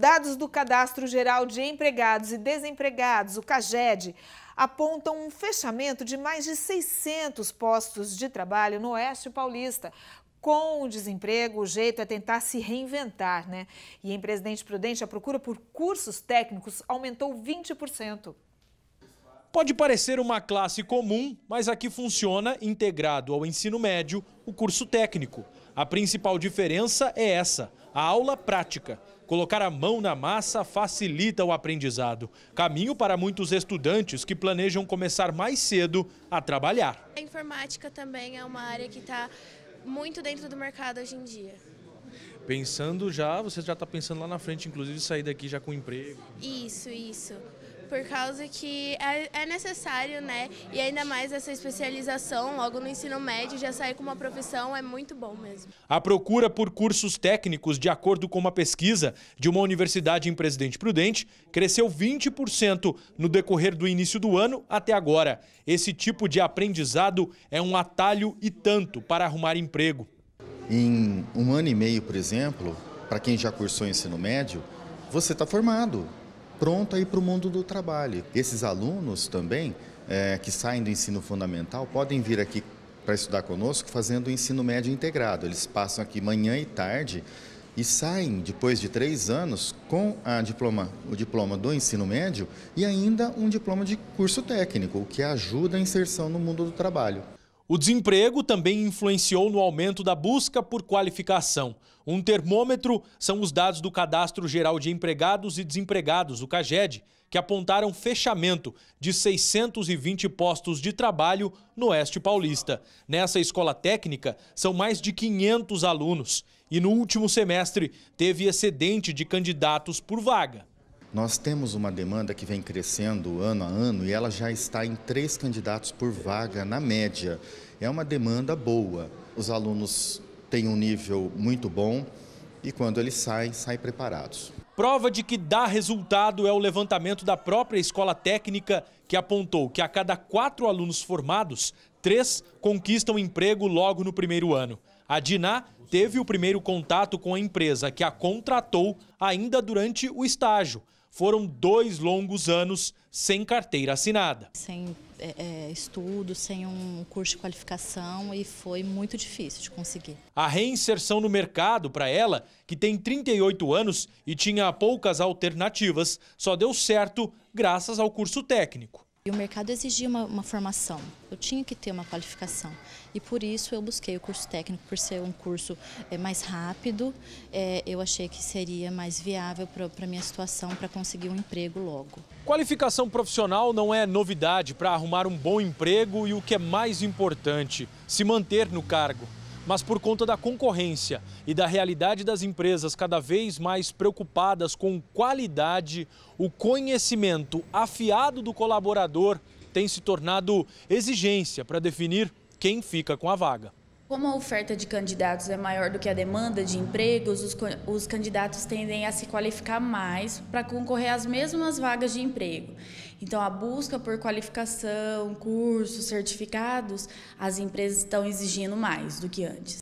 Dados do Cadastro Geral de Empregados e Desempregados, o CAGED, apontam um fechamento de mais de 600 postos de trabalho no Oeste Paulista. Com o desemprego, o jeito é tentar se reinventar, né? E em Presidente Prudente, a procura por cursos técnicos aumentou 20%. Pode parecer uma classe comum, mas aqui funciona, integrado ao ensino médio, o curso técnico. A principal diferença é essa a aula prática. Colocar a mão na massa facilita o aprendizado. Caminho para muitos estudantes que planejam começar mais cedo a trabalhar. A informática também é uma área que está muito dentro do mercado hoje em dia. Pensando já, você já está pensando lá na frente, inclusive sair daqui já com emprego. Isso, isso por causa que é, é necessário, né? E ainda mais essa especialização, logo no ensino médio, já sair com uma profissão é muito bom mesmo. A procura por cursos técnicos, de acordo com uma pesquisa de uma universidade em Presidente Prudente, cresceu 20% no decorrer do início do ano até agora. Esse tipo de aprendizado é um atalho e tanto para arrumar emprego. Em um ano e meio, por exemplo, para quem já cursou ensino médio, você está formado pronto aí para o mundo do trabalho. Esses alunos também, é, que saem do ensino fundamental, podem vir aqui para estudar conosco fazendo o ensino médio integrado. Eles passam aqui manhã e tarde e saem depois de três anos com a diploma, o diploma do ensino médio e ainda um diploma de curso técnico, o que ajuda a inserção no mundo do trabalho. O desemprego também influenciou no aumento da busca por qualificação. Um termômetro são os dados do Cadastro Geral de Empregados e Desempregados, o CAGED, que apontaram fechamento de 620 postos de trabalho no Oeste Paulista. Nessa escola técnica, são mais de 500 alunos e no último semestre teve excedente de candidatos por vaga. Nós temos uma demanda que vem crescendo ano a ano e ela já está em três candidatos por vaga, na média. É uma demanda boa. Os alunos têm um nível muito bom e quando eles saem, saem preparados. Prova de que dá resultado é o levantamento da própria escola técnica, que apontou que a cada quatro alunos formados, três conquistam emprego logo no primeiro ano. A Diná teve o primeiro contato com a empresa que a contratou ainda durante o estágio foram dois longos anos sem carteira assinada. Sem é, é, estudo, sem um curso de qualificação e foi muito difícil de conseguir. A reinserção no mercado para ela, que tem 38 anos e tinha poucas alternativas, só deu certo graças ao curso técnico. E o mercado exigia uma, uma, formação, eu tinha que ter uma qualificação. E por isso eu busquei o curso técnico, por ser um curso é, mais rápido, é, eu achei que seria mais viável para a minha situação, para conseguir um emprego logo. Qualificação profissional não é novidade para arrumar um bom emprego e o que é mais importante, se manter no cargo mas por conta da concorrência e da realidade das empresas cada vez mais preocupadas com qualidade, o conhecimento afiado do colaborador tem se tornado exigência para definir quem fica com a vaga. Como a oferta de candidatos é maior do que a demanda de empregos, os, os candidatos tendem a se qualificar mais para concorrer às mesmas vagas de emprego. Então, a busca por qualificação, cursos, certificados, as empresas estão exigindo mais do que antes.